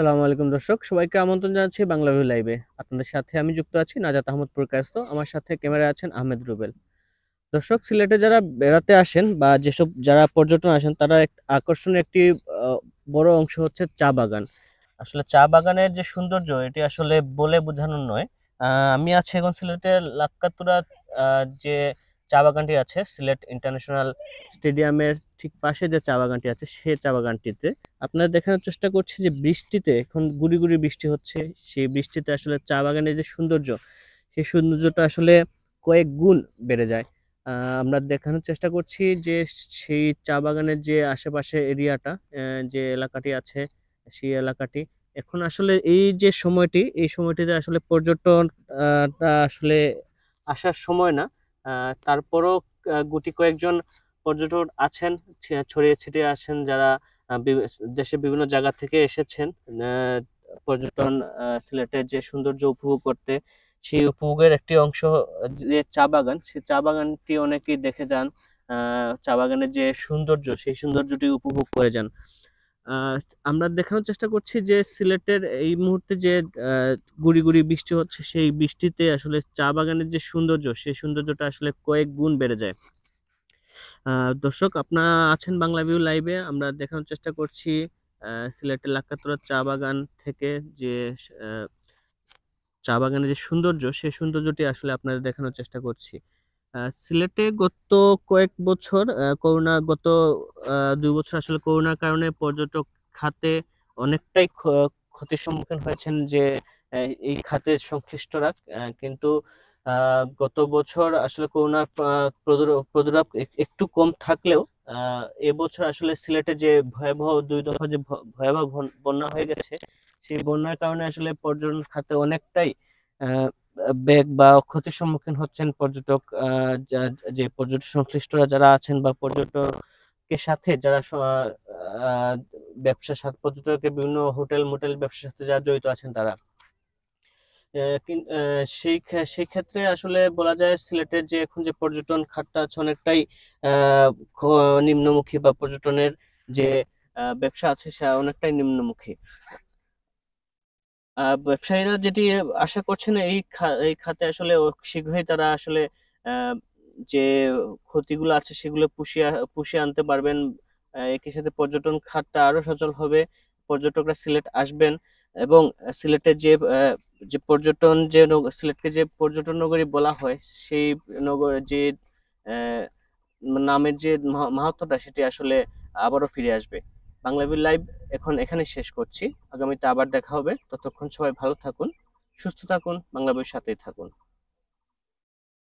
সালাম আলাইকুম দর্শক সবাইকে আমন্ত্রণ জানাচ্ছি বাংলা ভিউ লাইভে আপনাদের সাথে আমি যুক্ত আছি নাজাত আহমদ প্রকাস্ত আমার সাথে ক্যামেরা আছেন আহমেদ রুবেল দর্শক সিলেটে যারা বেড়াতে আসেন বা যেসব যারা পর্যটন আসেন তারা আকর্ষণীয় একটি বড় অংশ হচ্ছে চা বাগান আসলে চা বাগানের যে সৌন্দর্য এটি আসলে বলে বোঝানোর নয় আমি আছি এখন সিলেটের লাক্কাতুরা যে চা বাগানটি আছে সিলেট ইন্টারন্যাশনাল স্টেডিয়ামের ঠিক পাশে যে চা বাগানটি আছে সে চা বাগানটিতে আপনারা দেখানোর চেষ্টা করছি যে বৃষ্টিতে এখন গুড়ি গুড়ি বৃষ্টি হচ্ছে সেই বৃষ্টিতে আসলে চা বাগানের যে সৌন্দর্য সেই সৌন্দর্যটা আসলে কয়েক গুণ বেড়ে যায় আমরা দেখানোর চেষ্টা করছি যে সেই চা বাগানের যে আশেপাশে এরিয়াটা যে এলাকাটি আছে সেই এলাকাটি এখন আসলে এই যে সময়টি এই সময়টিতে আসলে পর্যটন আসলে আসার সময় না তারপরও গুটি কয়েকজন পর্যটক আছেন ছড়িয়ে ছিটিয়ে আছেন যারা দেশের বিভিন্ন জায়গা থেকে এসেছেন পর্যটন সিলেটের যে সৌন্দর্য উপভোগ করতে সেই উপভোগের একটি অংশ যে চা বাগান সে চা বাগানটি অনেকেই দেখে যান চা বাগানের যে সৌন্দর্য সেই সৌন্দর্যটি উপভোগ করে যান আমরা দেখানোর চেষ্টা করছি যে সিলেটের এই মুহূর্তে যে গুড়ি গুড়ি বৃষ্টি হচ্ছে সেই বৃষ্টিতে আসলে চা বাগানের যে সৌন্দর্য সেই সৌন্দর্যটা আসলে কয়েক গুণ বেড়ে যায় দর্শক আপনারা আছেন বাংলা ভিউ লাইভে আমরা দেখানোর চেষ্টা করছি সিলেটের লাক্কাতরা চা বাগান থেকে যে চা বাগানের যে সৌন্দর্য সেই সৌন্দর্যটি আসলে আপনাদের দেখানোর চেষ্টা করছি সিলেটে গত কয়েক বছর করোনা গত দুই বছর আসলে করোনার কারণে পর্যটক খাতে অনেকটাই ক্ষতির সম্মুখীন হয়েছেন যে এই খাতের সংশ্লিষ্টরা কিন্তু গত বছর আসলে করোনার প্রদুরাপ একটু কম থাকলেও এবছর আসলে সিলেটে যে ভয়াবহ দুই দফা যে ভয়াবহ বন্যা হয়ে গেছে সেই বন্যার কারণে আসলে পর্যটন খাতে অনেকটাই বেগ বা ক্ষতির সম্মুখীন হচ্ছেন পর্যটক যে পর্যটক সংশ্লিষ্টরা যারা আছেন বা পর্যটকের সাথে যারা ব্যবসার সাথে পর্যটকের বিভিন্ন হোটেল মোটেল ব্যবসার সাথে যারা জড়িত আছেন তারা সেই সেই ক্ষেত্রে আসলে বলা যায় সিলেটের যে এখন যে পর্যটন খাতটা আছে অনেকটাই নিম্নমুখী বা পর্যটনের যে ব্যবসা আছে সে অনেকটাই নিম্নমুখী ব্যবসায়ীরা যেটি আশা করছেন এই এই খাতে আসলে শীঘ্রই তারা আসলে যে ক্ষতিগুলো আছে সেগুলো পুষিয়ে পুষিয়ে আনতে পারবেন একই সাথে পর্যটন খাতটা আরো সচল হবে পর্যটকরা সিলেট আসবেন এবং সিলেটে যে যে পর্যটন যে সিলেটকে যে পর্যটন নগরী বলা হয় সেই নগর যে নামের যে মাহাত্মটা সেটি আসলে আবারও ফিরে আসবে বাংলা বাংলাভিল লাইভ এখন এখানে শেষ করছি আগামীতে আবার দেখা হবে ততক্ষণ সবাই ভালো থাকুন সুস্থ থাকুন বাংলা বাংলাভির সাথেই থাকুন